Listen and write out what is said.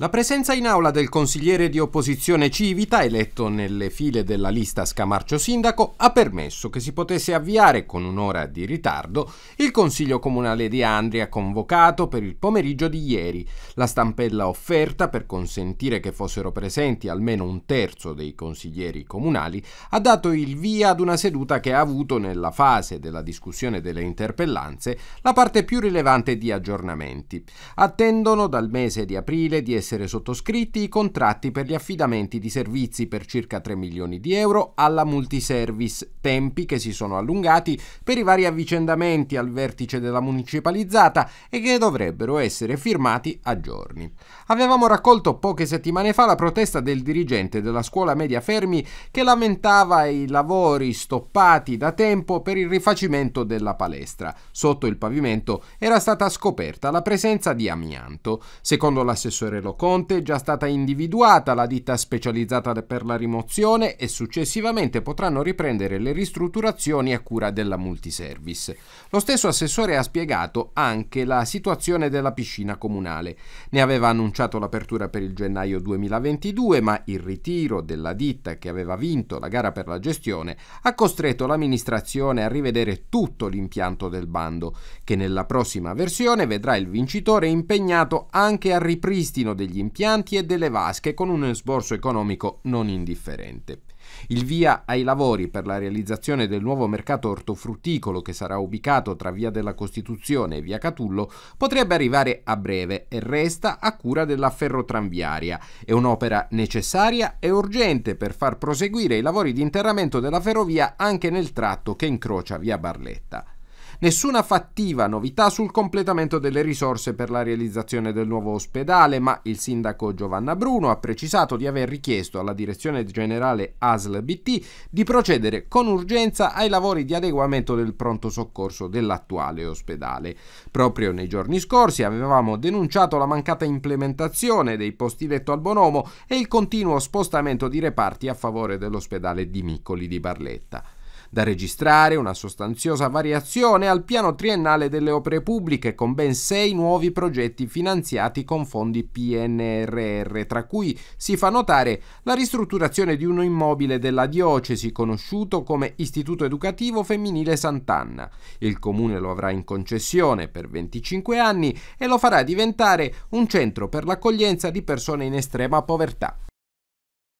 La presenza in aula del consigliere di opposizione Civita, eletto nelle file della lista Scamarcio Sindaco, ha permesso che si potesse avviare, con un'ora di ritardo, il Consiglio Comunale di Andria convocato per il pomeriggio di ieri. La stampella offerta per consentire che fossero presenti almeno un terzo dei consiglieri comunali ha dato il via ad una seduta che ha avuto nella fase della discussione delle interpellanze la parte più rilevante di aggiornamenti. Attendono dal mese di aprile di essere essere sottoscritti i contratti per gli affidamenti di servizi per circa 3 milioni di euro alla multiservice, tempi che si sono allungati per i vari avvicendamenti al vertice della municipalizzata e che dovrebbero essere firmati a giorni. Avevamo raccolto poche settimane fa la protesta del dirigente della scuola media Fermi che lamentava i lavori stoppati da tempo per il rifacimento della palestra. Sotto il pavimento era stata scoperta la presenza di amianto. Secondo l'assessore locale, Conte è già stata individuata la ditta specializzata per la rimozione e successivamente potranno riprendere le ristrutturazioni a cura della multiservice. Lo stesso assessore ha spiegato anche la situazione della piscina comunale. Ne aveva annunciato l'apertura per il gennaio 2022, ma il ritiro della ditta che aveva vinto la gara per la gestione ha costretto l'amministrazione a rivedere tutto l'impianto del bando, che nella prossima versione vedrà il vincitore impegnato anche al ripristino degli degli impianti e delle vasche con un esborso economico non indifferente. Il via ai lavori per la realizzazione del nuovo mercato ortofrutticolo che sarà ubicato tra Via della Costituzione e Via Catullo potrebbe arrivare a breve e resta a cura della ferrotranviaria. È un'opera necessaria e urgente per far proseguire i lavori di interramento della ferrovia anche nel tratto che incrocia Via Barletta. Nessuna fattiva novità sul completamento delle risorse per la realizzazione del nuovo ospedale, ma il sindaco Giovanna Bruno ha precisato di aver richiesto alla direzione generale ASL BT di procedere con urgenza ai lavori di adeguamento del pronto soccorso dell'attuale ospedale. Proprio nei giorni scorsi avevamo denunciato la mancata implementazione dei posti letto al Bonomo e il continuo spostamento di reparti a favore dell'ospedale di Miccoli di Barletta. Da registrare una sostanziosa variazione al piano triennale delle opere pubbliche con ben sei nuovi progetti finanziati con fondi PNRR, tra cui si fa notare la ristrutturazione di un immobile della diocesi conosciuto come Istituto Educativo Femminile Sant'Anna. Il comune lo avrà in concessione per 25 anni e lo farà diventare un centro per l'accoglienza di persone in estrema povertà.